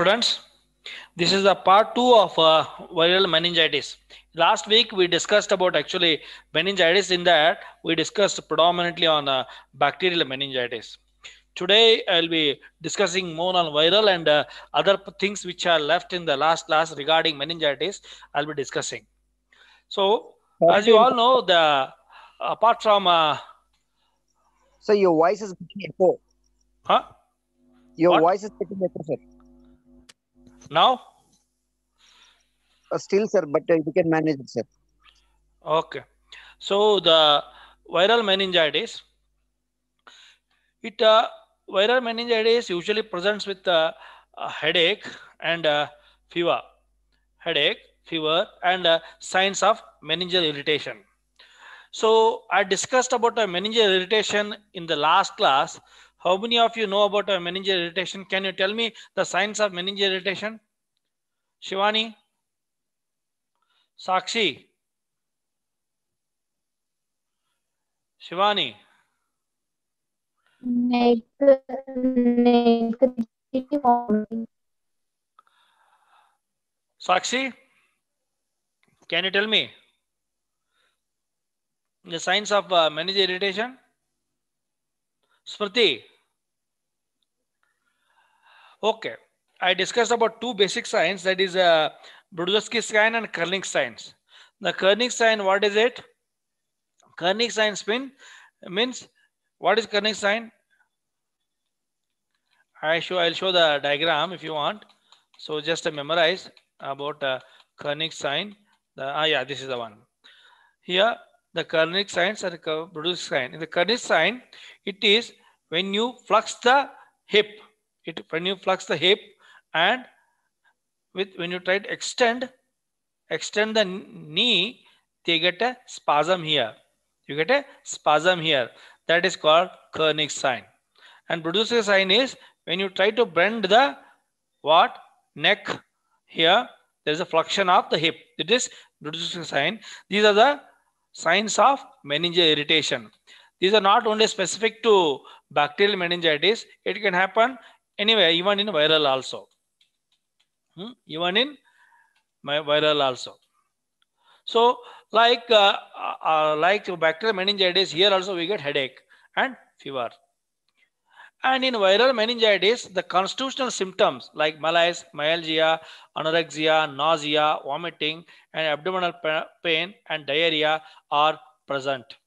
students this is the part 2 of uh, viral meningitis last week we discussed about actually meningitis in that we discussed predominantly on uh, bacterial meningitis today i'll be discussing more on viral and uh, other things which are left in the last class regarding meningitis i'll be discussing so okay. as you all know the apart from uh, so your voice is echo huh your what? voice is echo sir now? Uh, still, sir, but uh, can manage it, sir. Okay. So the viral meningitis, it uh, viral meningitis usually presents with uh, a headache and uh, fever, headache, fever, and uh, signs of meningeal irritation. So I discussed about the meningeal irritation in the last class. How many of you know about a meningeal irritation? Can you tell me the signs of meningeal irritation? Shivani? Sakshi? Shivani? Sakshi? Can you tell me? The signs of uh, meningeal irritation? Smriti? Okay, I discussed about two basic signs that is uh, Brudowski sign and Kernig signs. The Kernig sign, what is it? Kernig sign spin means what is Kernig sign? I show I'll show the diagram if you want. So just memorize about uh, Kernig sign. The, ah yeah, this is the one. Here the Kernig signs are Brudowski sign. In the Kernig sign, it is when you flux the hip it when you flex the hip and with when you try to extend extend the knee they get a spasm here you get a spasm here that is called Koenig sign and producer sign is when you try to bend the what neck here there is a flexion of the hip it is producer sign these are the signs of meningeal irritation these are not only specific to bacterial meningitis it can happen anyway even in viral also hmm? even in my viral also so like uh, uh, uh, like bacterial meningitis here also we get headache and fever and in viral meningitis the constitutional symptoms like malaise myalgia anorexia nausea vomiting and abdominal pain and diarrhea are present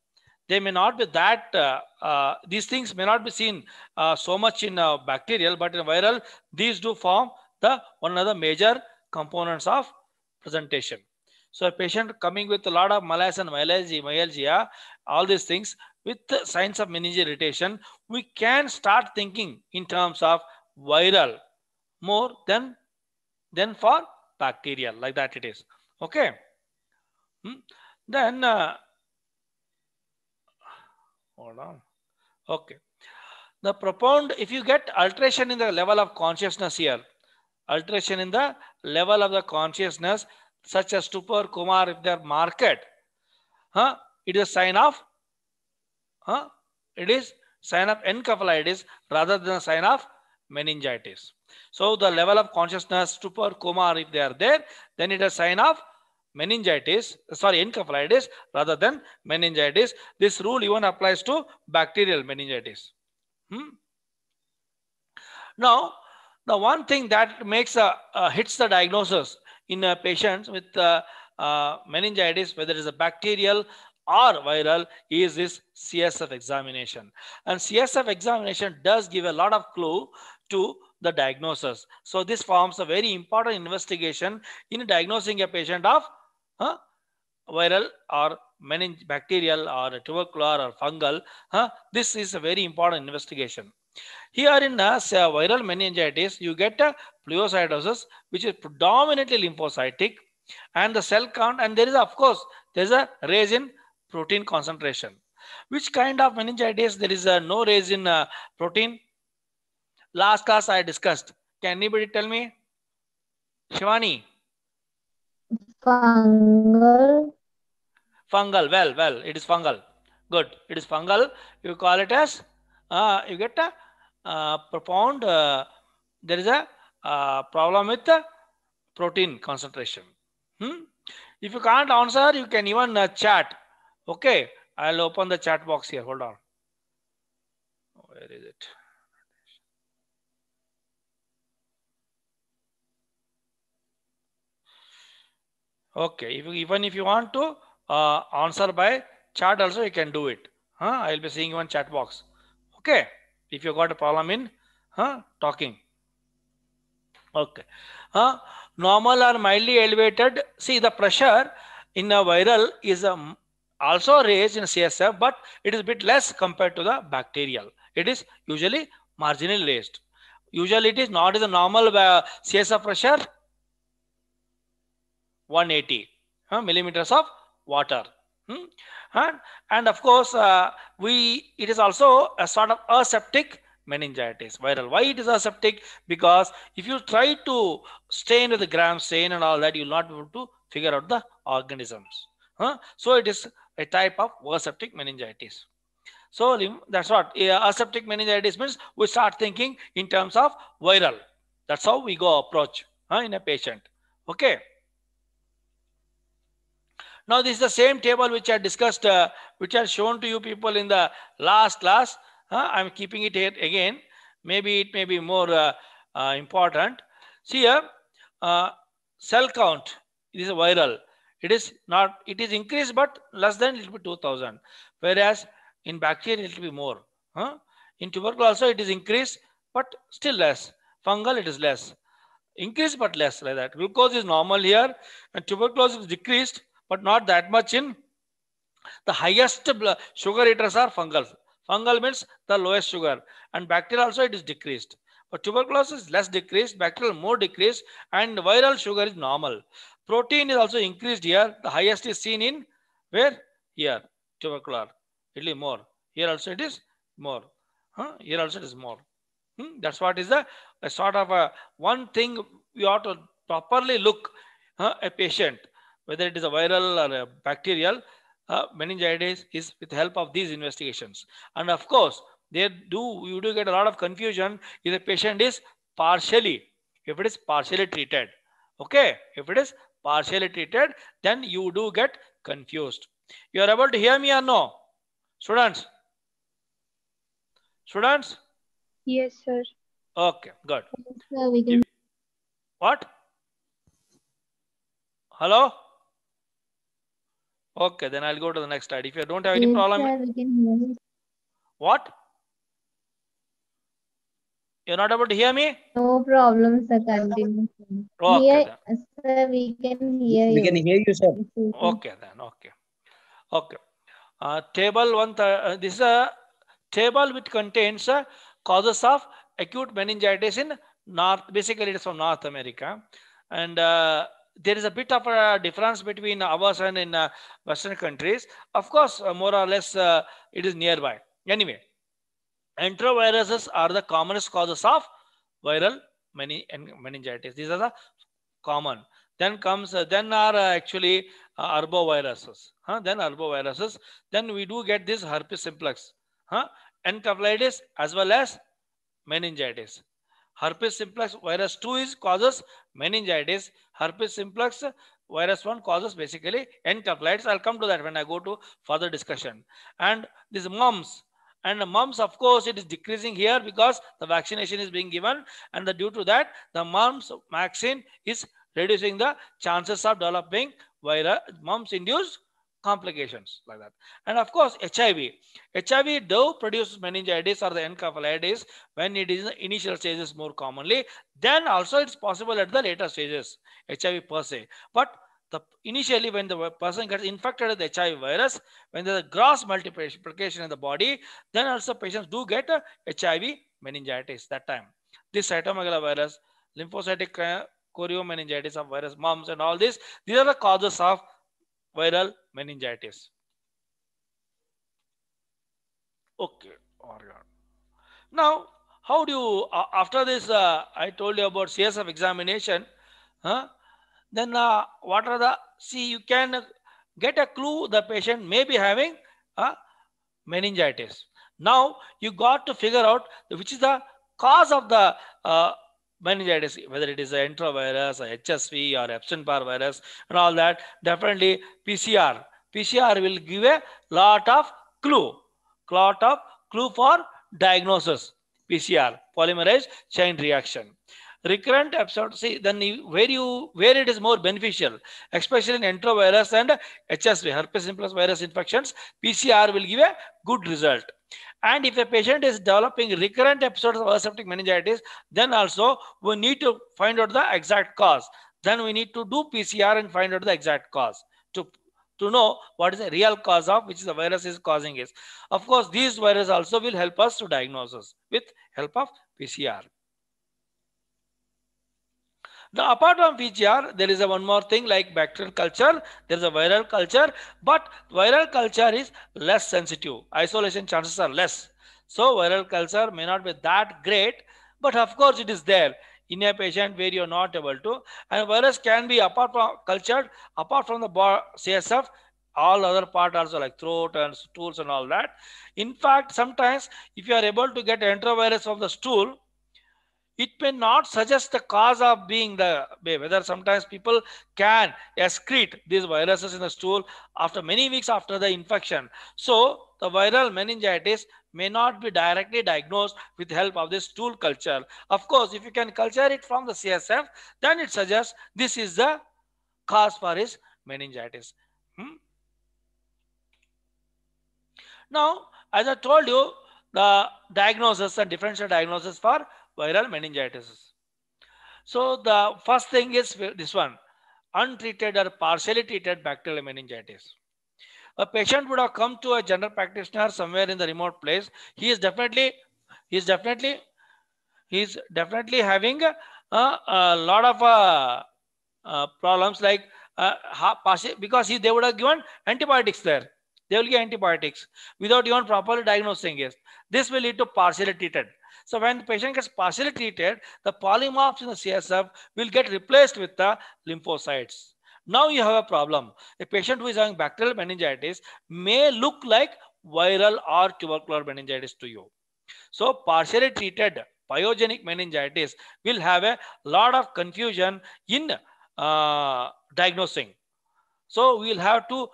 they may not be that, uh, uh, these things may not be seen uh, so much in uh, bacterial, but in viral, these do form the one of the major components of presentation. So a patient coming with a lot of malaise and myalgia, myalgia, all these things with the signs of meningeal irritation, we can start thinking in terms of viral more than, than for bacterial, like that it is. Okay. Hmm. Then uh, Hold on. Okay. The propound, if you get alteration in the level of consciousness here, alteration in the level of the consciousness, such as stupor, kumar, if they are marked, huh? it is a sign of, huh? it is sign of encephalitis rather than a sign of meningitis. So the level of consciousness, stupor, coma, if they are there, then it is a sign of meningitis, sorry, encephalitis rather than meningitis. This rule even applies to bacterial meningitis. Hmm? Now, the one thing that makes a, a hits the diagnosis in a patient with a, uh, a uh, meningitis, whether it's a bacterial or viral is this CSF examination. And CSF examination does give a lot of clue to the diagnosis. So this forms a very important investigation in diagnosing a patient of huh? viral or meninge bacterial or tubercular or fungal. Huh? This is a very important investigation. Here in the viral meningitis, you get a pleocytosis, which is predominantly lymphocytic, and the cell count, and there is, of course, there's a raise in protein concentration. Which kind of meningitis? There is a no raise in uh, protein. Last class I discussed. Can anybody tell me? Shivani. Fungal. Fungal. Well, well, it is fungal. Good. It is fungal. You call it as, uh, you get a uh, profound, uh, there is a uh, problem with the protein concentration. Hmm? If you can't answer, you can even uh, chat. Okay. I'll open the chat box here. Hold on. Where is it? Okay, if even if you want to uh, answer by chat also, you can do it. Huh? I'll be seeing you on chat box. Okay, if you got a problem in huh, talking. Okay. Huh? Normal or mildly elevated. See, the pressure in a viral is um, also raised in CSF, but it is a bit less compared to the bacterial. It is usually marginally raised. Usually it is not as a normal uh, CSF pressure, 180 uh, millimeters of water. Hmm? And, and of course, uh, we it is also a sort of aseptic meningitis viral. Why it is aseptic? Because if you try to stain with the gram stain and all that, you'll not be able to figure out the organisms. So it is a type of aseptic meningitis. So that's what aseptic meningitis means. We start thinking in terms of viral. That's how we go approach in a patient. Okay. Now this is the same table which I discussed, uh, which I shown to you people in the last class. I'm keeping it here again. Maybe it may be more uh, uh, important. See here, uh, cell count. It is viral. It is not. It is increased, but less than it will be 2,000. Whereas in bacteria it will be more. Huh? In tuberculosis also it is increased, but still less. Fungal it is less. Increased but less like that. Glucose is normal here, and tuberculosis is decreased but not that much in the highest sugar eaters are fungal. Fungal means the lowest sugar and bacterial also it is decreased. But tuberculosis is less decreased, bacterial more decreased and viral sugar is normal. Protein is also increased here. The highest is seen in where? Here, tubercular, really more. Here also it is more. Huh? Here also it is more. Hmm? That's what is the a sort of a one thing we ought to properly look huh, a patient whether it is a viral or a bacterial uh, meningitis is with the help of these investigations. And of course, they do you do get a lot of confusion if the patient is partially, if it is partially treated. Okay, if it is partially treated, then you do get confused. You are able to hear me or no? Students? Students? Yes, sir. Okay, good. Yes, sir, what? Hello? Okay, then I'll go to the next slide. If you don't have any yes, problem. Sir, what? You're not able to hear me? No problem, sir. Continue. Okay, Here, sir, we can hear we you. We can hear you, sir. Okay, then. Okay. Okay. Uh, table one, uh, this is a table which contains uh, causes of acute meningitis in North, basically it is from North America. And uh, there is a bit of a difference between ours and in uh, Western countries. Of course, uh, more or less, uh, it is nearby. Anyway, enteroviruses are the commonest causes of viral mening meningitis. These are the common. Then comes, uh, then are uh, actually uh, arboviruses. Huh? Then arboviruses. Then we do get this herpes simplex, huh? encephalitis as well as meningitis herpes simplex virus 2 is causes meningitis herpes simplex virus 1 causes basically encephalitis i'll come to that when i go to further discussion and this mumps and mumps of course it is decreasing here because the vaccination is being given and the, due to that the mumps vaccine is reducing the chances of developing virus mumps induced complications like that. And of course, HIV. HIV though produces meningitis or the encephalitis when it is in the initial stages more commonly. Then also it's possible at the later stages, HIV per se. But the initially when the person gets infected with HIV virus, when there's a gross multiplication in the body, then also patients do get HIV meningitis that time. This cytomegalovirus, lymphocytic uh, choriomeningitis of virus, mumps and all this, these are the causes of viral meningitis. Okay, organ. Now, how do you, uh, after this, uh, I told you about CSF examination, huh? then uh, what are the, see, you can get a clue the patient may be having uh, meningitis. Now, you got to figure out which is the cause of the uh, meningitis, whether it is an intravirus, a HSV, or Epstein-Barr virus, and all that, definitely PCR. PCR will give a lot of clue, lot of clue for diagnosis. PCR, polymerase chain reaction recurrent episode see then you, where you where it is more beneficial especially in enterovirus and hsv herpes simplex virus infections pcr will give a good result and if a patient is developing recurrent episodes of aseptic meningitis then also we need to find out the exact cause then we need to do pcr and find out the exact cause to to know what is the real cause of which the virus is causing is of course these viruses also will help us to diagnose us with help of pcr now, apart from VGR, there is a one more thing like bacterial culture. There is a viral culture, but viral culture is less sensitive. Isolation chances are less. So viral culture may not be that great, but of course it is there in a patient where you're not able to. And virus can be apart from cultured, apart from the CSF, all other part also like throat and stools and all that. In fact, sometimes if you are able to get enterovirus from the stool, it may not suggest the cause of being the whether sometimes people can excrete these viruses in the stool after many weeks after the infection. So the viral meningitis may not be directly diagnosed with help of this stool culture. Of course, if you can culture it from the CSF, then it suggests this is the cause for his meningitis. Hmm? Now, as I told you, the diagnosis and differential diagnosis for viral meningitis. So the first thing is this one, untreated or partially treated bacterial meningitis. A patient would have come to a general practitioner somewhere in the remote place. He is definitely, he is definitely, he is definitely having a, a lot of uh, uh, problems like uh, because he, they would have given antibiotics there. They will give antibiotics without even properly diagnosing it. This will lead to partially treated. So when the patient gets partially treated, the polymorphs in the CSF will get replaced with the lymphocytes. Now you have a problem. A patient who is having bacterial meningitis may look like viral or tubercular meningitis to you. So partially treated pyogenic meningitis will have a lot of confusion in uh, diagnosing. So we'll have to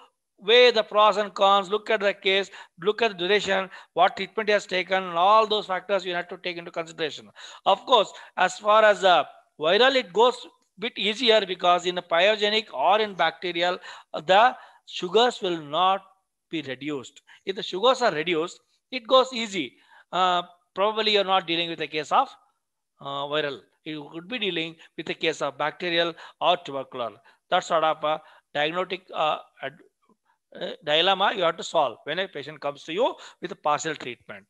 weigh the pros and cons, look at the case, look at the duration, what treatment has taken, and all those factors you have to take into consideration. Of course, as far as the uh, viral, it goes bit easier because in the pyogenic or in bacterial, uh, the sugars will not be reduced. If the sugars are reduced, it goes easy. Uh, probably you're not dealing with a case of uh, viral. You could be dealing with a case of bacterial or tubercular. That sort of a diagnostic uh, dilemma you have to solve when a patient comes to you with a partial treatment.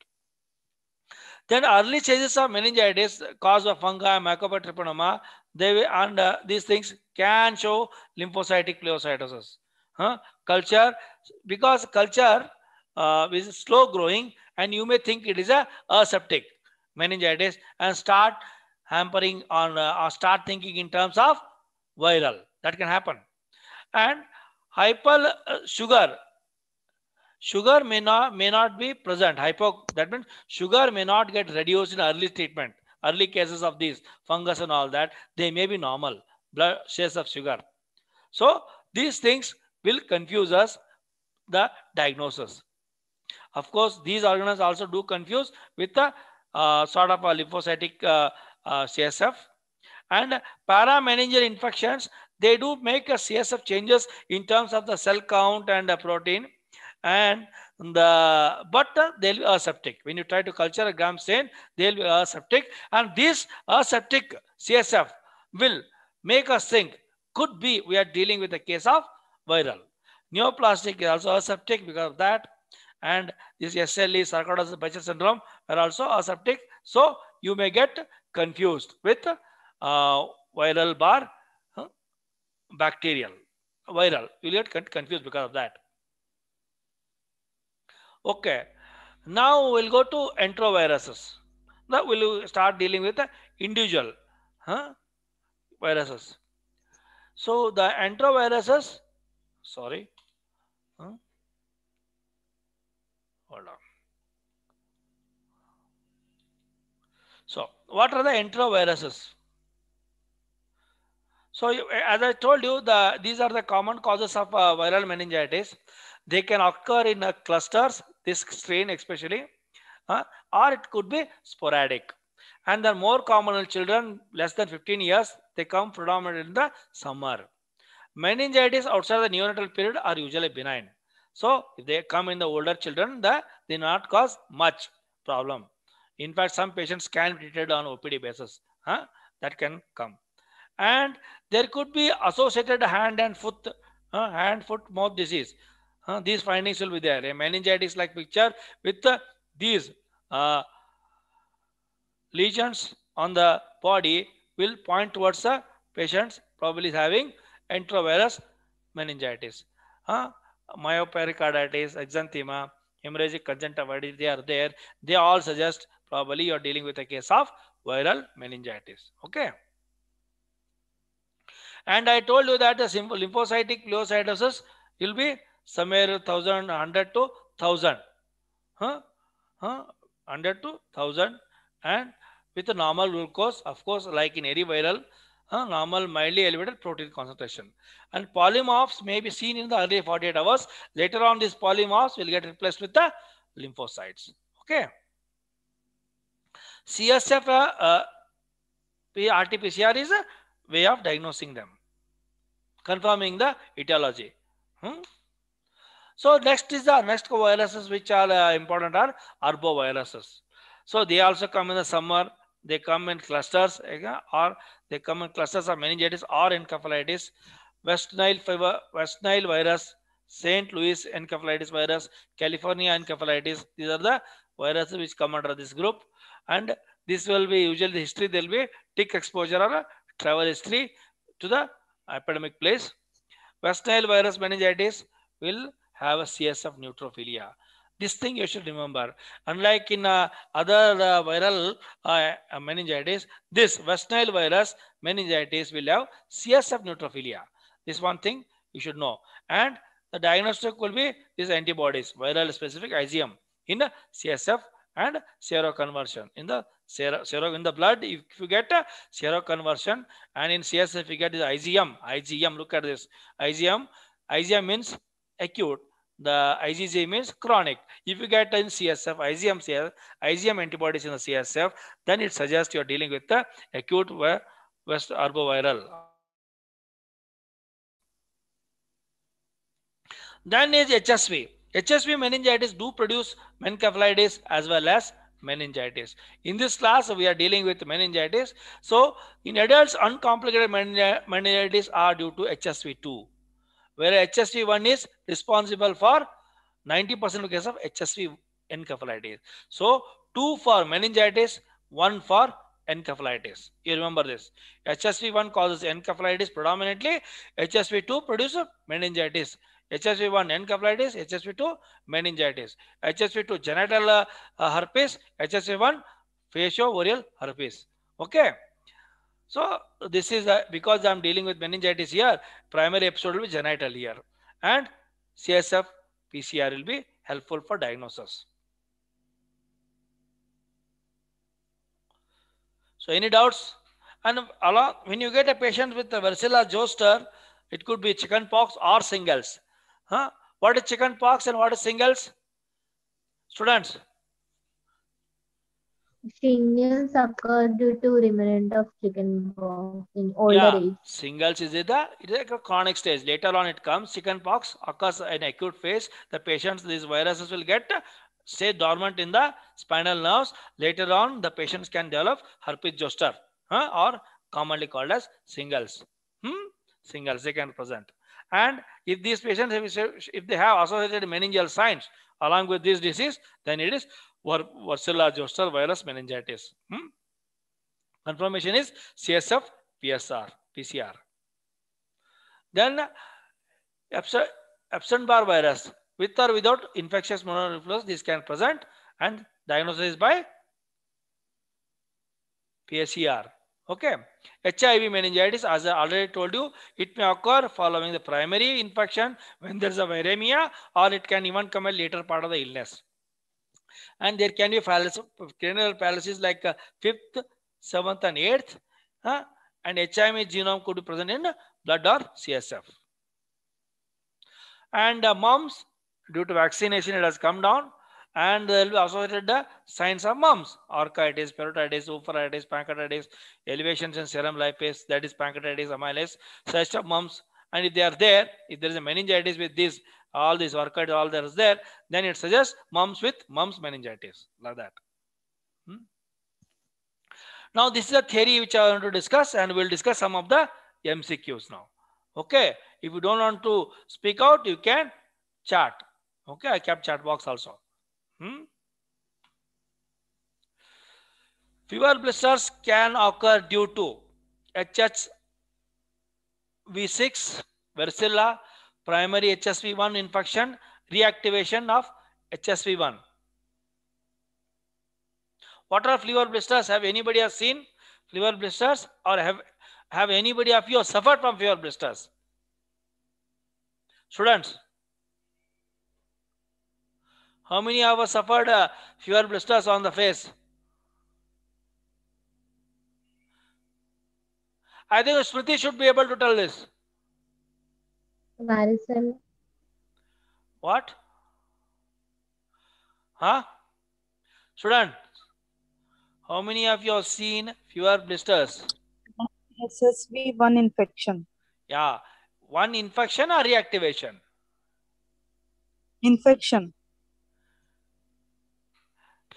Then early changes of meningitis, cause of fungi, mycobacterium, they and uh, these things can show lymphocytic pleocytosis. Huh? Culture, because culture uh, is slow growing, and you may think it is a aseptic meningitis, and start hampering on uh, or start thinking in terms of viral. That can happen. And Hyper uh, sugar. Sugar may not, may not be present. Hypo, that means sugar may not get reduced in early treatment. Early cases of these fungus and all that, they may be normal. Blood shares of sugar. So these things will confuse us the diagnosis. Of course, these organisms also do confuse with the uh, sort of a lymphocytic uh, uh, CSF. And parameningeal infections they do make a CSF changes in terms of the cell count and the protein and the but uh, they'll be aseptic when you try to culture a gram stain they'll be aseptic and this aseptic csf will make us think could be we are dealing with a case of viral neoplastic is also aseptic because of that and this sle sarcoidosis Becher syndrome are also aseptic so you may get confused with uh, viral bar bacterial, viral. You'll get confused because of that. Okay. Now we'll go to enteroviruses. Now we'll start dealing with the individual huh, viruses. So the enteroviruses, sorry. Huh? Hold on. So what are the enteroviruses? So as I told you, the, these are the common causes of uh, viral meningitis. They can occur in uh, clusters, this strain especially, uh, or it could be sporadic. And the more common in children less than 15 years, they come predominantly in the summer. Meningitis outside the neonatal period are usually benign. So if they come in the older children, the, they not cause much problem. In fact, some patients can be treated on OPD basis. Huh? That can come and there could be associated hand and foot uh, hand foot mouth disease uh, these findings will be there a meningitis like picture with uh, these uh, lesions on the body will point towards the patients probably having enterovirus meningitis uh, myopericarditis exanthema hemorrhagic conjunctivitis they are there they all suggest probably you're dealing with a case of viral meningitis okay and I told you that the lymphocytic pleocytosis will be somewhere 1000, to 1000. Huh? Huh? 100 to 1000 and with the normal glucose, of course, like in any viral, uh, normal mildly elevated protein concentration. And polymorphs may be seen in the early 48 hours. Later on, these polymorphs will get replaced with the lymphocytes. Okay. CSF uh, uh, RT-PCR is a way of diagnosing them, confirming the etiology. Hmm? So next is the next viruses which are uh, important are arboviruses. So they also come in the summer. They come in clusters or they come in clusters of meningitis or encephalitis. West Nile fever, West Nile virus, St. Louis encephalitis virus, California encephalitis. These are the viruses which come under this group. And this will be usually the history. There will be tick exposure or travel history to the epidemic place. West Nile virus meningitis will have a CSF neutrophilia. This thing you should remember. Unlike in uh, other uh, viral uh, meningitis, this West Nile virus meningitis will have CSF neutrophilia. This one thing you should know. And the diagnostic will be these antibodies, viral specific IgM in CSF and seroconversion in the sero, in the blood. If you get a conversion, and in CSF you get the IgM. IgM, look at this. IgM, IgM means acute. The IgG means chronic. If you get in CSF, IgM, IgM antibodies in the CSF, then it suggests you're dealing with the acute West arboviral. Then is HSV. HSV meningitis do produce meningitis as well as meningitis. In this class, we are dealing with meningitis. So in adults, uncomplicated meningitis are due to HSV2, where HSV1 is responsible for 90% of cases of HSV encephalitis. So two for meningitis, one for encephalitis. You remember this. HSV1 causes encephalitis predominantly. HSV2 produces meningitis. HSV1 encephalitis, HSV2 meningitis, HSV2 genital uh, herpes, HSV1 facial herpes. Okay. So this is uh, because I'm dealing with meningitis here, primary episode will be genital here and CSF PCR will be helpful for diagnosis. So any doubts? And along, when you get a patient with varicella zoster, it could be chickenpox or singles. Huh? What is chicken pox and what is singles? Students. Singles occur due to remnant of chicken pox in older yeah. age. Singles is it the it is like a chronic stage. Later on it comes. Chicken pox occurs in acute phase. The patients, these viruses will get uh, stay dormant in the spinal nerves. Later on, the patients can develop herpes zoster huh? or commonly called as singles. Hmm? Singles, they can present. And if these patients, have, if they have associated meningeal signs along with this disease, then it is varicella zoster virus meningitis. Hmm? Confirmation is CSF PSR, PCR. Then Epstein-Barr virus, with or without infectious mononucleosis, this can present and diagnosis by PCR. Okay. HIV meningitis, as I already told you, it may occur following the primary infection when there's a viremia or it can even come a later part of the illness. And there can be paralysis, cranial paralysis like 5th, uh, 7th and 8th. Huh? And HIV genome could be present in blood or CSF. And uh, moms, due to vaccination, it has come down and there will be associated the signs of mumps, orchitis, parotitis, oophoritis, pancreatitis, elevations in serum lipase, that is pancreatitis, amylase, such of mumps, And if they are there, if there is a meningitis with this, all these orchitis, all that is there, then it suggests mumps with mumps meningitis, like that. Hmm? Now, this is a theory which I want to discuss and we'll discuss some of the MCQs now. Okay. If you don't want to speak out, you can chat. Okay. I kept chat box also. Hmm? Fever blisters can occur due to hsv 6 varicella, primary HSV1 infection, reactivation of HSV1. What are fever blisters? Have anybody has seen fever blisters or have, have anybody of you suffered from fever blisters? Students, how many us suffered uh, blisters on the face? I think Smriti should be able to tell this. Varicella. What? Huh? Student, how many of you have seen fewer blisters? SSV1 infection. Yeah. One infection or reactivation? Infection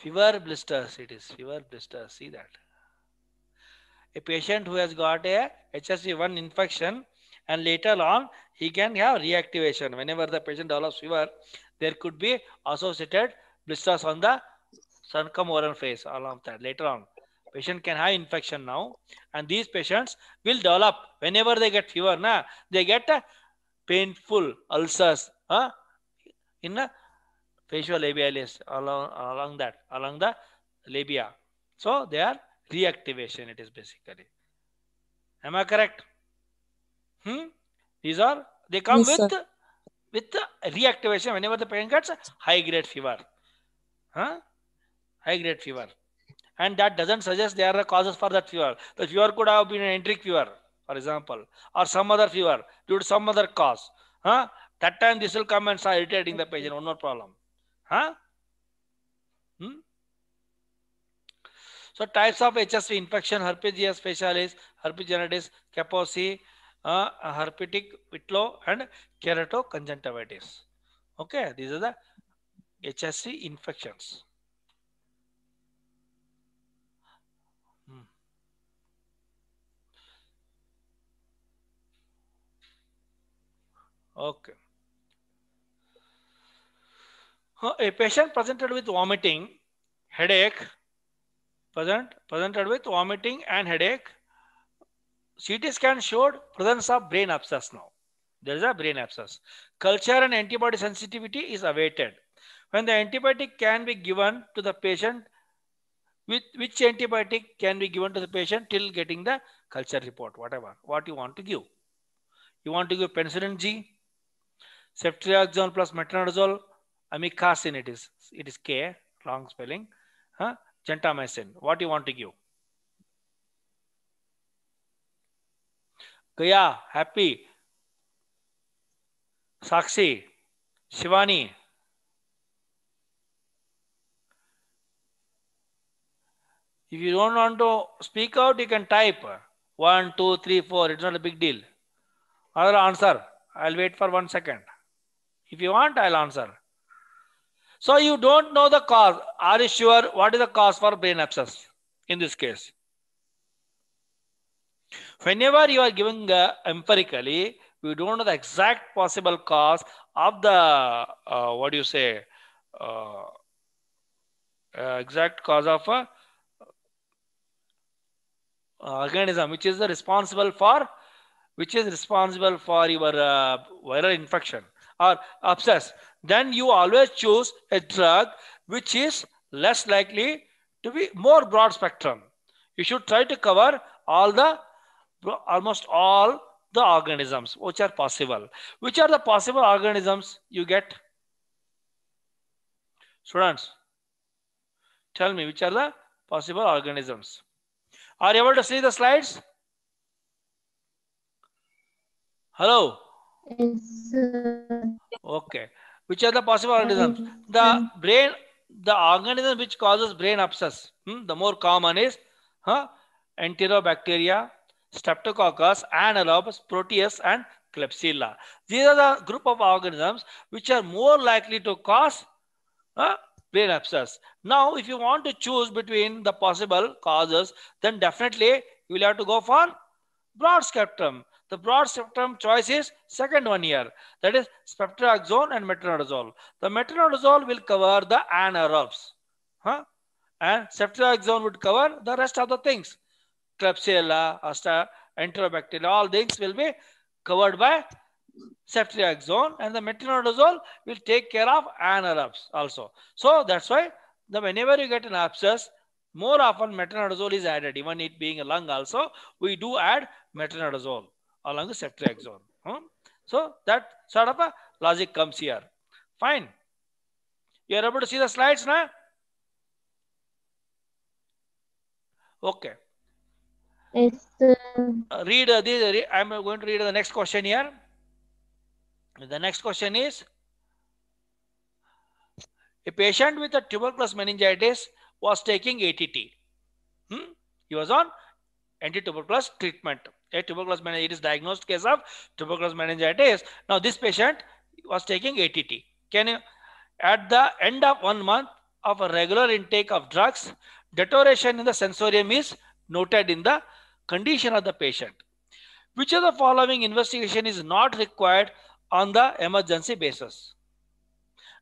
fever blisters it is fever blisters see that a patient who has got a hsv1 infection and later on he can have reactivation whenever the patient develops fever there could be associated blisters on the circumorbital face along that later on patient can have infection now and these patients will develop whenever they get fever na they get painful ulcers huh? in a faciolabialis along along that along the labia. So they are reactivation. It is basically. Am I correct? Hmm? These are they come yes, with sir. with reactivation whenever the patient gets high grade fever. Huh? High grade fever. And that doesn't suggest there are causes for that fever. The fever could have been an enteric fever, for example, or some other fever due to some other cause. Huh? That time this will come and start irritating the patient. No more problem. Huh? Hmm? So types of HSV infection, herpes facialis, herpes genitis, kaposi, uh, herpetic whitlow and keratoconjunctivitis. Okay, these are the HSV infections. Hmm. Okay a patient presented with vomiting, headache, present, presented with vomiting and headache. CT scan showed presence of brain abscess now. There is a brain abscess. Culture and antibody sensitivity is awaited. When the antibiotic can be given to the patient, with which antibiotic can be given to the patient till getting the culture report, whatever, what you want to give. You want to give penicillin G, ceftriaxone plus metronidazole amikacin it is. It is K, wrong spelling. Huh? Gentamicin. What do you want to give? Gaya, happy. Sakshi, Shivani. If you don't want to speak out, you can type. One, two, three, four. It's not a big deal. Other answer. I'll wait for one second. If you want, I'll answer. So you don't know the cause. Are you sure what is the cause for brain abscess in this case? Whenever you are giving uh, empirically, we don't know the exact possible cause of the, uh, what do you say, uh, uh exact cause of a uh, organism, which is responsible for, which is responsible for your uh, viral infection. Are obsessed, then you always choose a drug which is less likely to be more broad spectrum. You should try to cover all the, almost all the organisms which are possible. Which are the possible organisms you get? Students, tell me which are the possible organisms. Are you able to see the slides? Hello? Yes, Okay. Which are the possible organisms? The brain, the organism which causes brain abscess. Hmm? The more common is huh? Enterobacteria, Streptococcus, Anaerobes, Proteus, and Klebsiella. These are the group of organisms which are more likely to cause huh? brain abscess. Now, if you want to choose between the possible causes, then definitely you will have to go for broad spectrum. The broad spectrum choice is second one year. That is sprefloxacin and metronidazole. The metronidazole will cover the anaerobes. Huh? And ceftriaxone would cover the rest of the things. Klebsiella, Asta, Enterobacteria, all things will be covered by ceftriaxone and the metronidazole will take care of anaerobes also. So that's why the whenever you get an abscess, more often metronidazole is added. Even it being a lung also, we do add metronidazole along the sector axon. So that sort of a logic comes here. Fine. You are able to see the slides now? Okay. Yes, uh, read uh, this. Re I'm uh, going to read the next question here. The next question is A patient with a tuberculous meningitis was taking ATT. Hmm? He was on anti tuberculous treatment a tuberculosis meningitis. It is diagnosed case of tuberculosis meningitis. Now this patient was taking ATT. Can you, at the end of one month of a regular intake of drugs, deterioration in the sensorium is noted in the condition of the patient. Which of the following investigation is not required on the emergency basis?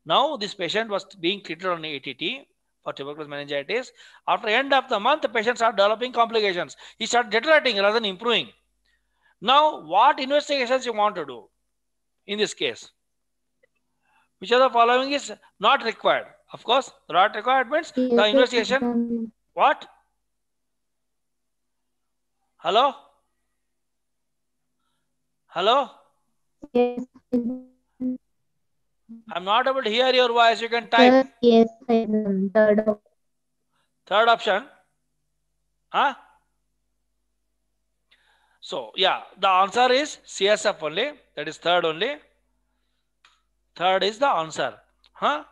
Now this patient was being treated on ATT or tuberculosis meningitis. After end of the month, the are developing complications. He start deteriorating rather than improving. Now, what investigations you want to do in this case? Which of the following is not required? Of course, not required means the investigation. What? Hello? Hello? Yes. I'm not able to hear your voice. You can type. yes, Third option. Third option. Huh? So, yeah, the answer is CSF only. That is third only. Third is the answer. Huh?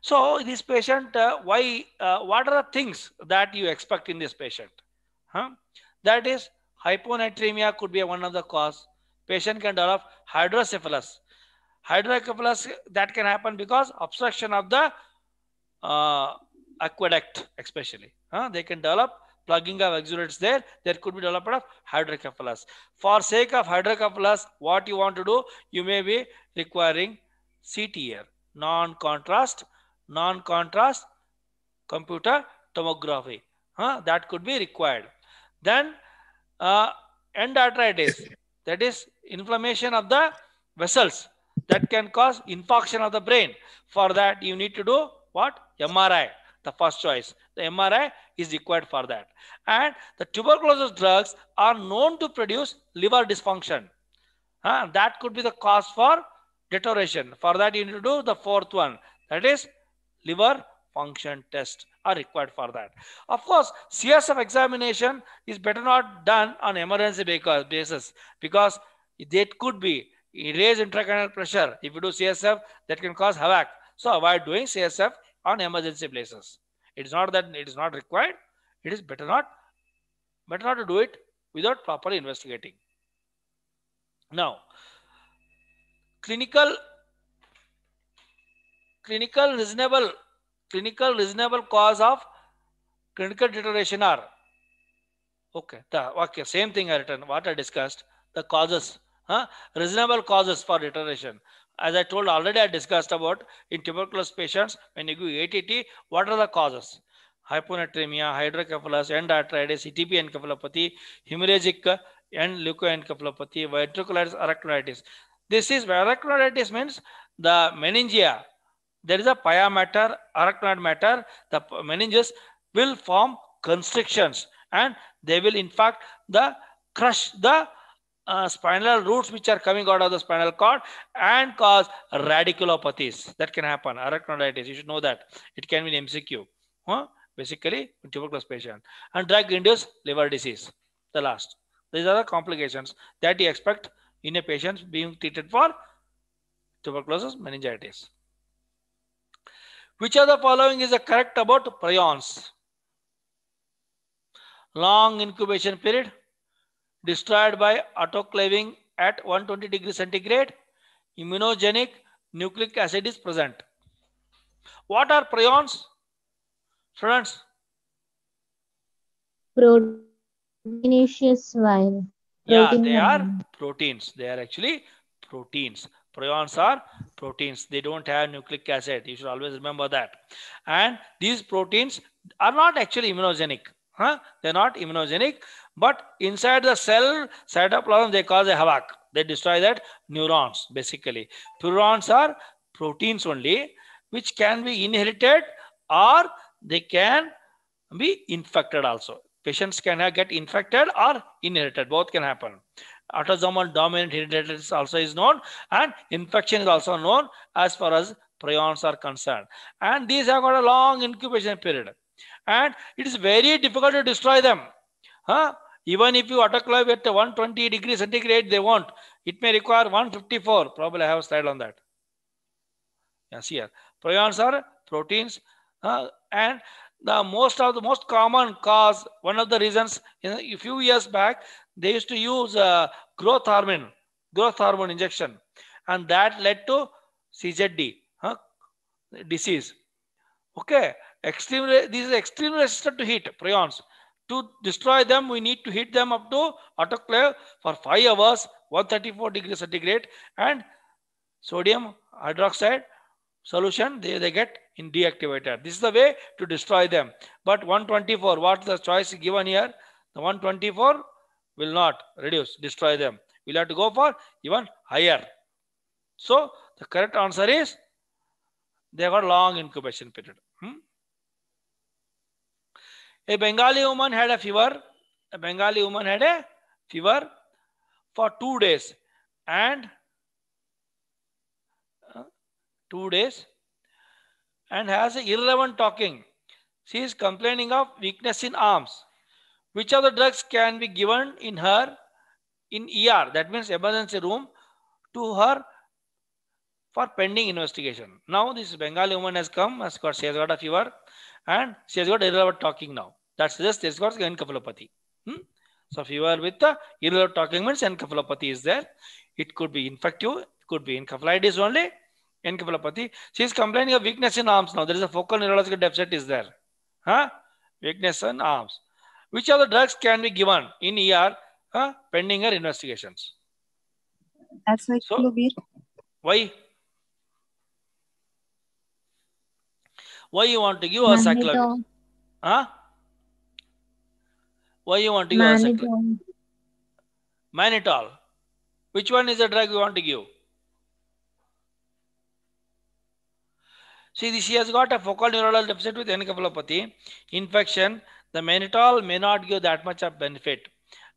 So, this patient, uh, why, uh, what are the things that you expect in this patient? Huh? That is, hyponatremia could be one of the cause. Patient can develop hydrocephalus hydrocephalus that can happen because obstruction of the uh, aqueduct especially. Huh? They can develop plugging of exudates there. There could be development of hydrocephalus. For sake of hydrocephalus, what you want to do? You may be requiring CTR, non-contrast, non-contrast computer tomography. Huh? That could be required. Then uh, that is inflammation of the vessels that can cause infarction of the brain. For that, you need to do what? MRI, the first choice. The MRI is required for that. And the tuberculosis drugs are known to produce liver dysfunction. Uh, that could be the cause for deterioration. For that, you need to do the fourth one. That is liver function test are required for that. Of course, CSF examination is better not done on emergency basis because it could be raise intracanal pressure. If you do CSF, that can cause havoc. So avoid doing CSF on emergency places. It is not that it is not required. It is better not, better not to do it without properly investigating. Now, clinical, clinical reasonable, clinical reasonable cause of clinical deterioration are okay. The okay, same thing I written. What I discussed the causes Huh? Reasonable causes for deterioration. As I told already, I discussed about in tuberculosis patients, when you give ATT, what are the causes? Hyponatremia, hydrocephalus, endarthritis, ETP encephalopathy, hemorrhagic and leukoencephalopathy, ventricular arachnoiditis. This is arachnoiditis means the meningia. There is a pia matter, arachnoid matter. The meninges will form constrictions and they will in fact the crush the uh, spinal roots which are coming out of the spinal cord and cause radiculopathies. That can happen. Arachnoiditis. You should know that. It can be an MCQ. Huh? Basically, tuberculosis patient. And drug-induced liver disease. The last. These are the complications that you expect in a patient being treated for tuberculosis meningitis. Which of the following is correct about prions? Long incubation period destroyed by autoclaving at 120 degree centigrade. Immunogenic nucleic acid is present. What are prions? Students? Proteinaceous viral. Yeah, they are proteins. They are actually proteins. Prions are proteins. They don't have nucleic acid. You should always remember that. And these proteins are not actually immunogenic. Huh? They're not immunogenic, but inside the cell cytoplasm, they cause a havoc. They destroy that neurons, basically. Prions are proteins only, which can be inherited or they can be infected also. Patients can get infected or inherited. Both can happen. Autosomal dominant inheritance also is known and infection is also known as far as prions are concerned. And these have got a long incubation period. And it is very difficult to destroy them. Huh? Even if you autoclave at 120 degree centigrade, they won't. It may require 154. Probably I have a slide on that. Yes, here. Prions are proteins. Uh, and the most of the most common cause, one of the reasons, in a few years back, they used to use uh, growth hormone, growth hormone injection. And that led to CZD huh, disease. Okay. Extreme, these are extremely resistant to heat, prions. To destroy them, we need to heat them up to autoclave for 5 hours, 134 degrees centigrade, and sodium hydroxide solution, they, they get in deactivated. This is the way to destroy them. But 124, what the choice given here? The 124 will not reduce, destroy them. We'll have to go for even higher. So the correct answer is they have a long incubation period. A Bengali woman had a fever. A Bengali woman had a fever for two days. And uh, two days. And has irrelevant talking. She is complaining of weakness in arms. Which of the drugs can be given in her in ER? That means emergency room to her for pending investigation. Now this Bengali woman has come, has got, she has got a fever and she has got irrelevant talking now. That's just, she has got encephalopathy. Hmm? So fever with the irrelevant talking means encephalopathy is there. It could be infective, it could be encephalitis only, encephalopathy. She is complaining of weakness in arms now. There is a focal neurological deficit is there. Huh? Weakness in arms. Which of the drugs can be given in ER huh? pending her investigations? That's why so, Why? Why you want to give us a do Huh? Why you want to give us chocolate? Manitol. Which one is the drug you want to give? See, she has got a focal neuronal deficit with encephalopathy, infection. The mannitol may not give that much of benefit.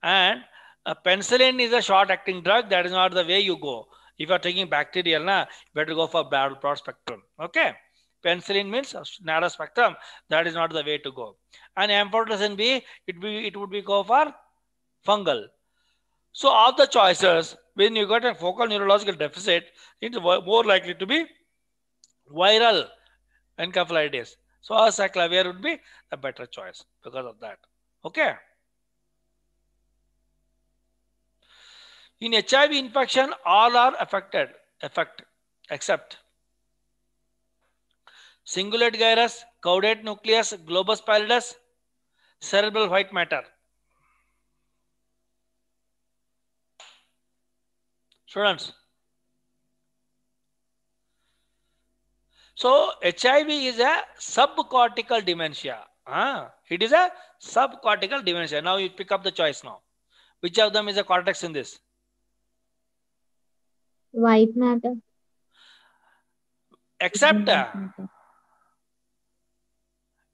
And a uh, penicillin is a short-acting drug. That is not the way you go. If you are taking bacterial, na, better go for broad prospectrum. Okay penicillin means uh, narrow spectrum. That is not the way to go. And amphotericin B, it be it would be go for fungal. So all the choices, when you got a focal neurological deficit, it's more likely to be viral encephalitis. So acyclovir would be the better choice because of that. Okay. In HIV infection, all are affected, except cingulate gyrus, caudate nucleus, globus pallidus, cerebral white matter. Students, so HIV is a subcortical dementia. Ah, it is a subcortical dementia. Now you pick up the choice now. Which of them is a cortex in this? White matter. Except uh,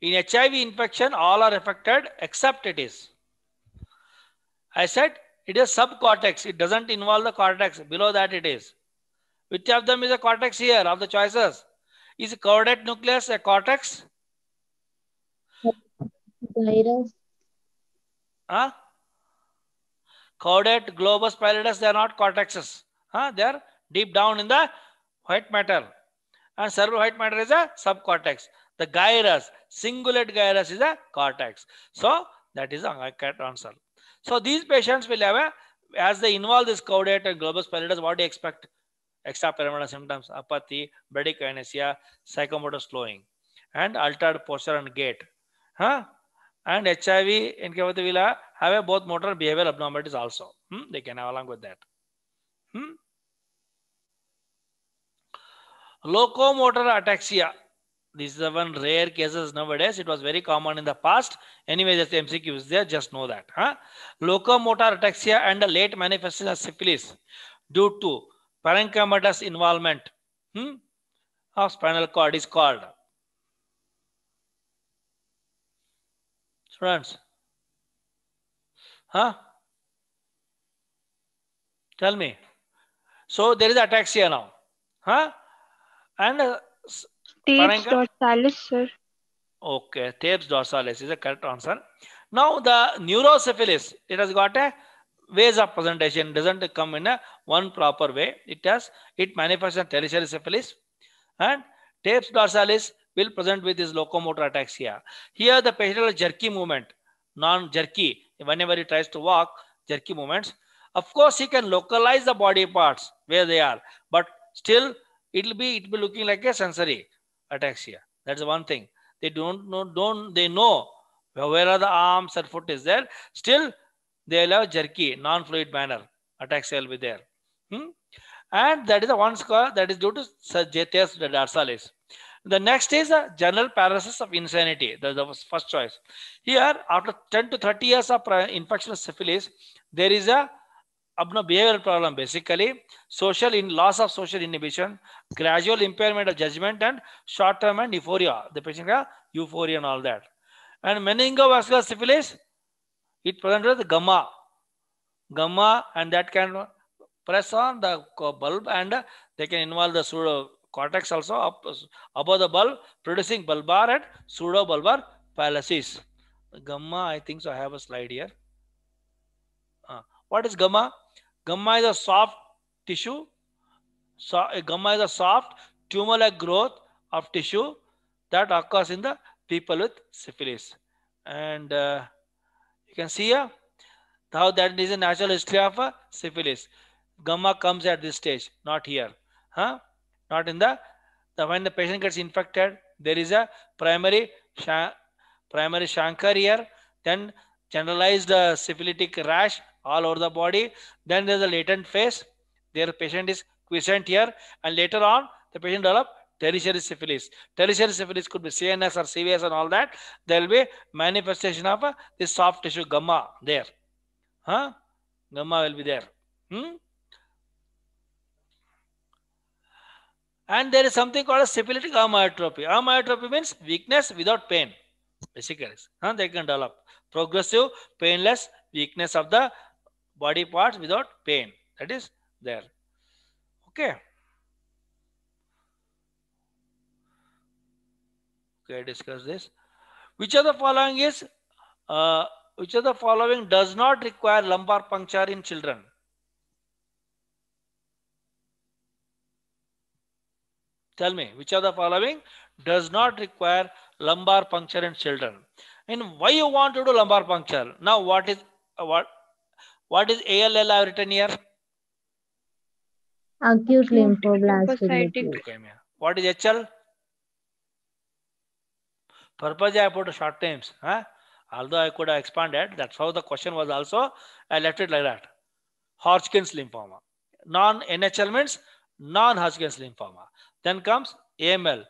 in HIV infection, all are affected except it is. I said it is subcortex. It doesn't involve the cortex. Below that it is. Which of them is a cortex here of the choices? Is caudate nucleus a cortex? Glidus. Huh? Caudate, globus pallidus, they are not cortexes. Huh? They are deep down in the white matter. And cerebral white matter is a subcortex. The gyrus, cingulate gyrus is a cortex. So that is a correct answer. So these patients will have a, as they involve this caudate and globus pallidus, what do you expect? Extrapyramidal symptoms, apathy, bradykinesia, psychomotor slowing, and altered posture and gait. Huh? And HIV in Kavati will have a both motor and behavioral abnormalities also. Hmm? They can have along with that. Hmm? Locomotor ataxia these are one rare cases nowadays. It was very common in the past. Anyway, just MCQ is there. Just know that. Huh? Locomotor ataxia and a late manifestation of syphilis due to parenchymatous involvement hmm, of spinal cord is called. Friends, huh? Tell me. So there is ataxia now, huh? And uh, Tapes dorsalis, sir. Okay, tapes dorsalis is a correct answer. Now the neurosyphilis, it has got a ways of presentation, doesn't come in a one proper way. It has, it manifests in tertiary syphilis and tapes dorsalis will present with his locomotor ataxia. Here the patient has jerky movement, non-jerky. Whenever he tries to walk, jerky movements. Of course, he can localize the body parts where they are, but still it will be it will be looking like a sensory ataxia. That's the one thing. They don't know, don't they know where are the arms or foot is there. Still, they will have jerky, non-fluid manner. Ataxia will be there. Hmm? And that is the one score that is due to Jetheus darsalis. The next is a general paralysis of insanity. That's the first choice. Here, after 10 to 30 years of uh, infection of syphilis, there is a Abnormal behavior problem basically social in loss of social inhibition gradual impairment of judgment and short term and euphoria the patient has euphoria and all that and meningovascular syphilis it presents as gamma gamma and that can press on the bulb and they can involve the pseudo cortex also up above the bulb producing bulbar and pseudo bulbar paralysis gamma i think so i have a slide here uh, what is gamma Gamma is a soft tissue. So, eh, gamma is a soft tumor-like growth of tissue that occurs in the people with syphilis. And uh, you can see here how that is a natural history of a uh, syphilis. Gamma comes at this stage, not here. Huh? Not in the, the when the patient gets infected, there is a primary primary chancre here, then generalized uh, syphilitic rash all over the body. Then there's a latent phase. Their patient is quiescent here. And later on, the patient develop tertiary syphilis. Tertiary syphilis could be CNS or CVS and all that. There will be manifestation of uh, this soft tissue gamma there. Huh? Gamma will be there. Hmm? And there is something called a syphilitic amyotrophy. Amyotrophy means weakness without pain, basically. Huh? They can develop progressive painless weakness of the body parts without pain that is there okay okay discuss this which of the following is uh, which of the following does not require lumbar puncture in children tell me which of the following does not require lumbar puncture in children and why you want to do lumbar puncture now what is uh, what what is ALL I have written here? Acute lymphoblastic leukemia. What is HL? Purpose I put short names. Huh? Although I could have expanded, that's how the question was also. I left it like that. Hodgkin's lymphoma. Non-NHL means non-Hodgkin's lymphoma. Then comes AML,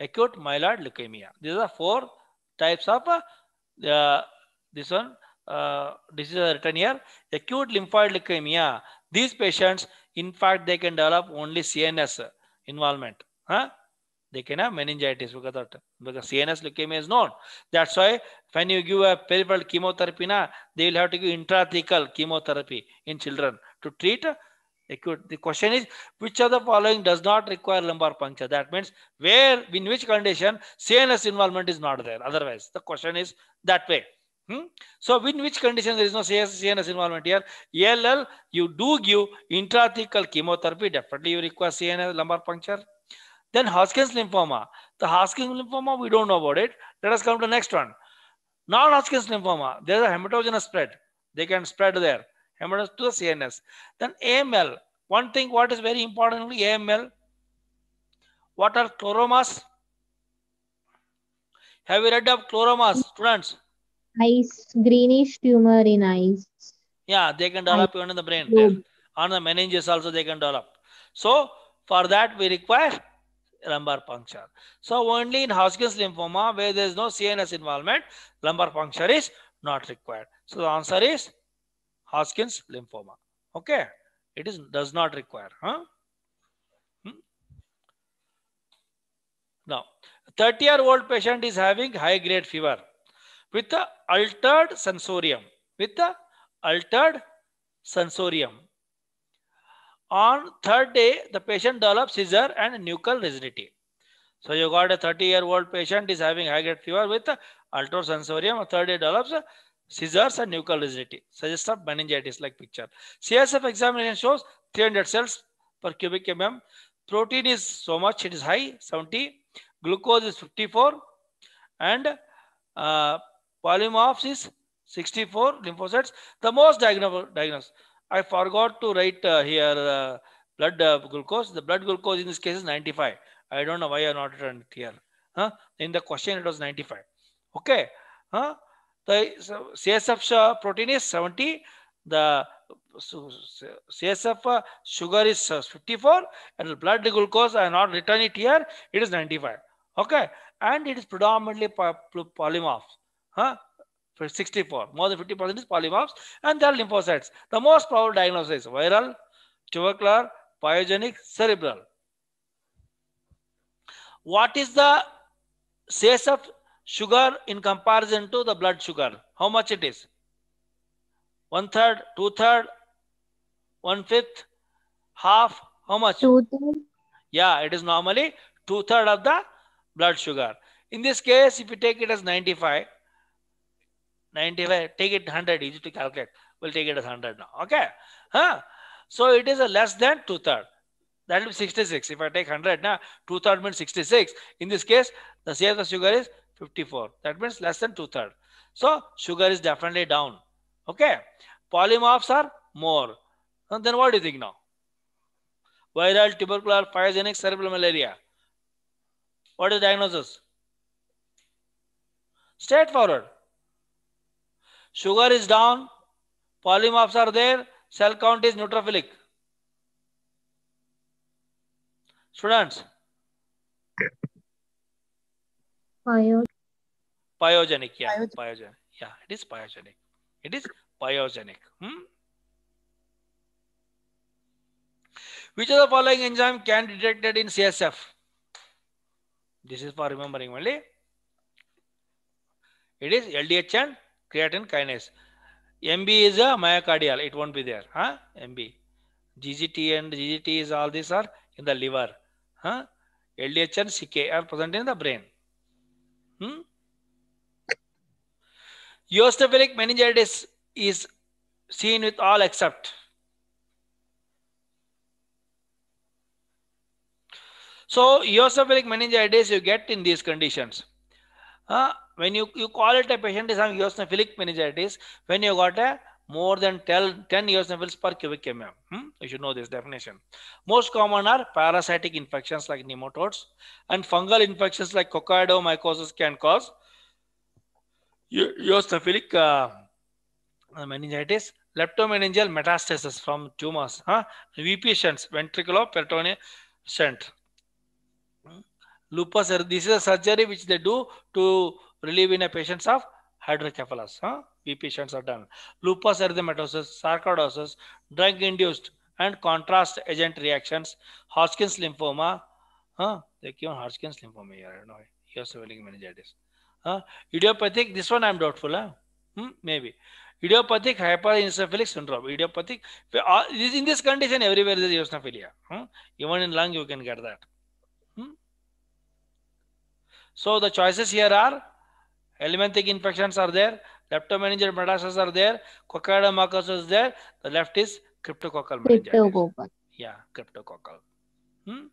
acute myeloid leukemia. These are four types of uh, this one this is a written here. Acute lymphoid leukemia. These patients, in fact, they can develop only CNS involvement. Huh? They can have meningitis because, that, because CNS leukemia is known. That's why when you give a peripheral chemotherapy, na, they will have to give intrathecal chemotherapy in children to treat acute. The question is, which of the following does not require lumbar puncture? That means where, in which condition CNS involvement is not there. Otherwise, the question is that way. Hmm? So in which condition there is no CNS involvement here? ELL, you do give intrathecal chemotherapy. Definitely you require CNS lumbar puncture. Then Hodgkin's lymphoma. The Hodgkin's lymphoma, we don't know about it. Let us come to next one. Non-Hodgkin's lymphoma. There is a hematogenous spread. They can spread there. Hematogenous to the CNS. Then AML. One thing what is very important in AML. What are chloromas? Have you read of chloromas, students? eyes, greenish tumor in eyes. Yeah, they can develop even in the brain. And On the meninges also they can develop. So for that we require lumbar puncture. So only in Hodgkin's lymphoma where there is no CNS involvement, lumbar puncture is not required. So the answer is Hodgkin's lymphoma. Okay, it is does not require. Huh? Hmm? Now, 30 year old patient is having high grade fever with the altered sensorium, with the altered sensorium. On third day, the patient develops seizure and nuchal rigidity. So you got a 30-year-old patient is having high-grade fever with altered sensorium. On third day develops seizures and nuchal rigidity. Suggestive of meningitis like picture. CSF examination shows 300 cells per cubic mm. Protein is so much, it is high, 70. Glucose is 54. And uh, polymorphs is 64 lymphocytes. The most diagnosed. I forgot to write uh, here uh, blood uh, glucose. The blood glucose in this case is 95. I don't know why I not written it here. Huh? In the question, it was 95. Okay. Huh? The so CSF uh, protein is 70. The so, CSF uh, sugar is uh, 54. And the blood glucose, I not written it here. It is 95. Okay. And it is predominantly polymorph. Huh? 64, more than 50% is polymorphs and they are lymphocytes. The most probable diagnosis viral, tubercular, pyogenic, cerebral. What is the CSF of sugar in comparison to the blood sugar? How much it is? One third, two third, one fifth, half, how much? Two third. Yeah, it is normally two third of the blood sugar. In this case, if you take it as 95, 95 take it 100 easy to calculate we'll take it as 100 now okay huh so it is a less than two-third that will be 66 if i take 100 now two-third means 66 in this case the CF of sugar is 54 that means less than two-third so sugar is definitely down okay polymorphs are more and then what do you think now viral tubercular pyogenic cerebral malaria what is diagnosis straightforward Sugar is down, polymorphs are there, cell count is neutrophilic. Students? Pyogenic, yeah. Pyogenic. Yeah, it is pyogenic. It is pyogenic. Hmm? Which of the following enzyme can be detected in CSF? This is for remembering only. It is LDH and creatine kinase. MB is a myocardial, it won't be there. Huh? MB. GGT and GGT is all these are in the liver. Huh? LDH and CK are present in the brain. Hmm? Eosinophilic meningitis is seen with all except. So eosinophilic meningitis you get in these conditions uh, when you, you call it a patient is having eosinophilic meningitis when you got a more than 10, 10 eosinophils per cubic mm. Hmm? You should know this definition. Most common are parasitic infections like nematodes and fungal infections like coccidioidomycosis can cause eosinophilic uh, uh, meningitis, leptomeningeal metastasis from tumors, huh? patients, ventricular peritoneal stent lupus this is a surgery which they do to relieve in a patients of hydrocephalus huh? we patients are done lupus erythematosus sarcoidosis drug induced and contrast agent reactions hodgkin's lymphoma huh? they give hodgkin's lymphoma here i know you're swelling meningitis huh? idiopathic this one i'm doubtful huh? hmm? maybe idiopathic hyperencephalic syndrome idiopathic uh, in this condition everywhere there is eosinophilia Huh? even in lung you can get that so the choices here are elementic infections are there, leptomeningeal metastases are there, coccidioidomycosis is there. The left is cryptococcal meningitis. Cryptococcal. Yeah, cryptococcal. Hmm?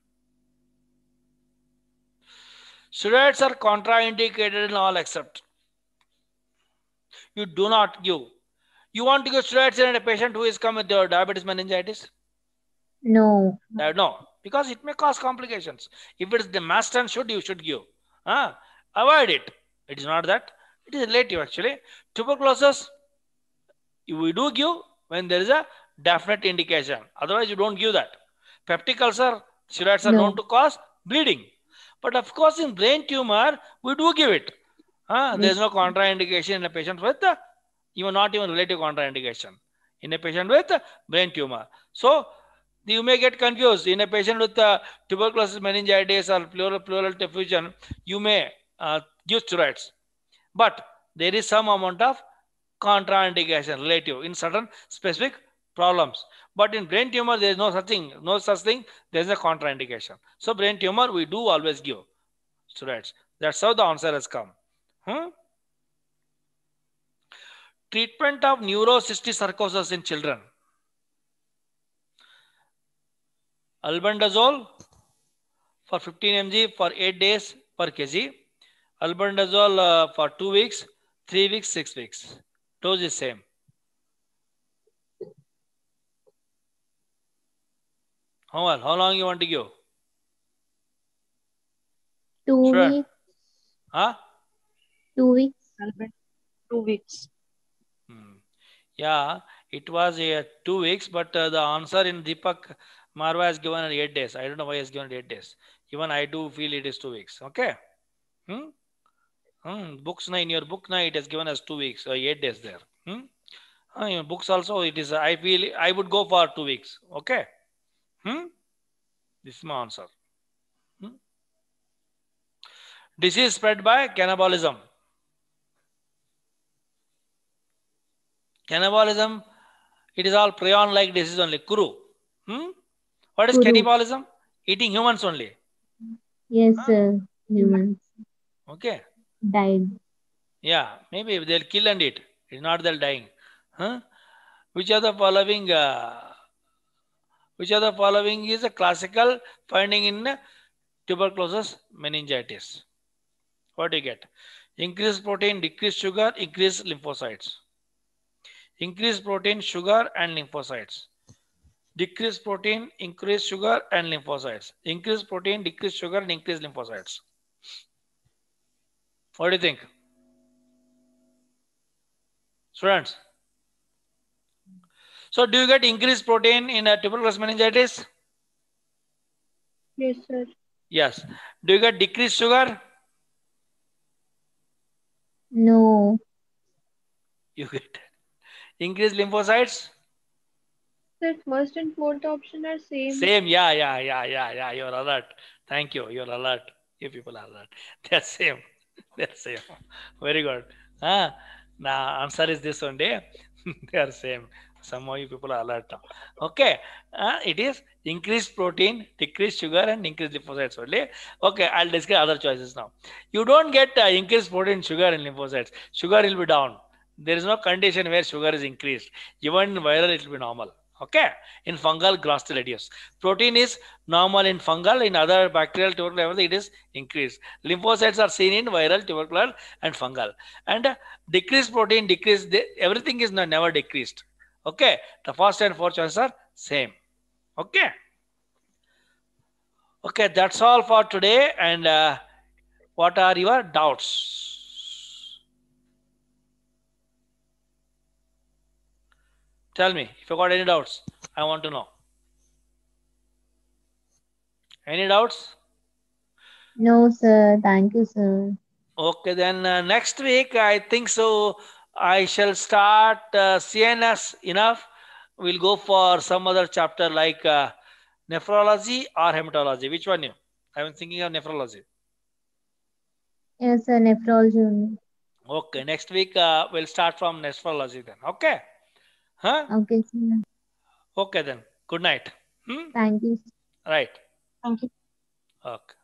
Steroids are contraindicated in all except. You do not give. You want to give steroids in a patient who is come with your diabetes meningitis? No. Uh, no, because it may cause complications. If it is the must and should, you should give. Ah, Avoid it. It is not that. It is relative actually. Tuberculosis, we do give when there is a definite indication. Otherwise, you don't give that. Peptic ulcer, steroids are no. known to cause bleeding. But of course, in brain tumor, we do give it. Huh? There is no contraindication in a patient with even not even relative contraindication in a patient with brain tumor. So you may get confused. In a patient with uh, tuberculosis meningitis or pleural, pleural diffusion, you may uh, use steroids. But there is some amount of contraindication relative in certain specific problems. But in brain tumor, there is no such thing. No such thing. There is a contraindication. So brain tumor, we do always give steroids. That's how the answer has come. Hmm? Treatment of neurocysticercosis in children. albendazole for 15 mg for 8 days per kg. Albendazole uh, for 2 weeks, 3 weeks, 6 weeks. Dose is same. How, well, how long you want to give? Two sure. weeks. Huh? Two weeks. Two weeks. Hmm. Yeah, it was uh, two weeks, but uh, the answer in Deepak Marwa has given it eight days. I don't know why he's given it eight days. Even I do feel it is two weeks. Okay. Hmm? Hmm. Books now in your book now it has given us two weeks or uh, eight days there. Hmm? Uh, in books also it is. I feel I would go for two weeks. Okay. Hmm? This is my answer. Hmm? Disease spread by cannibalism. Cannibalism, it is all prion like disease only. Kuru. Hmm? What is Guru. cannibalism? Eating humans only. Yes, huh? sir. Humans. Okay. Dying. Yeah, maybe they'll kill and eat. It's not they're dying. Huh? Which are the following? Uh, which are the following is a classical finding in tuberculosis meningitis. What do you get? Increased protein, decreased sugar, increased lymphocytes. Increased protein, sugar, and lymphocytes decrease protein, increase sugar and lymphocytes. Increase protein, decrease sugar and increase lymphocytes. What do you think? Students? So do you get increased protein in a tuberculosis meningitis? Yes, sir. Yes. Do you get decreased sugar? No. You get increased lymphocytes? that first and fourth option are same. Same, yeah, yeah, yeah, yeah, yeah. You're alert. Thank you. You're alert. You people are alert. They're same. They're same. Very good. Ah, now answer is this one day. they are same. Some of you people are alert Okay. Uh, it is increased protein, decreased sugar, and increased lymphocytes only. Okay, I'll discuss other choices now. You don't get uh, increased protein, sugar, and lymphocytes. Sugar will be down. There is no condition where sugar is increased. Even viral, it will be normal okay in fungal glosterladius protein is normal in fungal in other bacterial tuberculosis, it is increased lymphocytes are seen in viral tubercular and fungal and decreased protein decreased everything is never decreased okay the first and fourth choices are same okay okay that's all for today and uh, what are your doubts Tell me if you got any doubts. I want to know. Any doubts? No, sir. Thank you, sir. Okay, then uh, next week, I think so. I shall start uh, CNS enough. We'll go for some other chapter like uh, nephrology or hematology. Which one you? I'm thinking of nephrology. Yes, sir, nephrology. Okay, next week uh, we'll start from nephrology then. Okay. Huh? Okay, sir. Okay, then. Good night. Hmm? Thank you. Right. Thank you. Okay.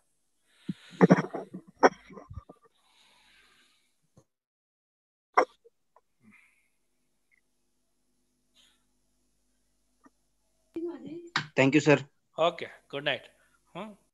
Thank you, sir. Okay. Good night. Hmm?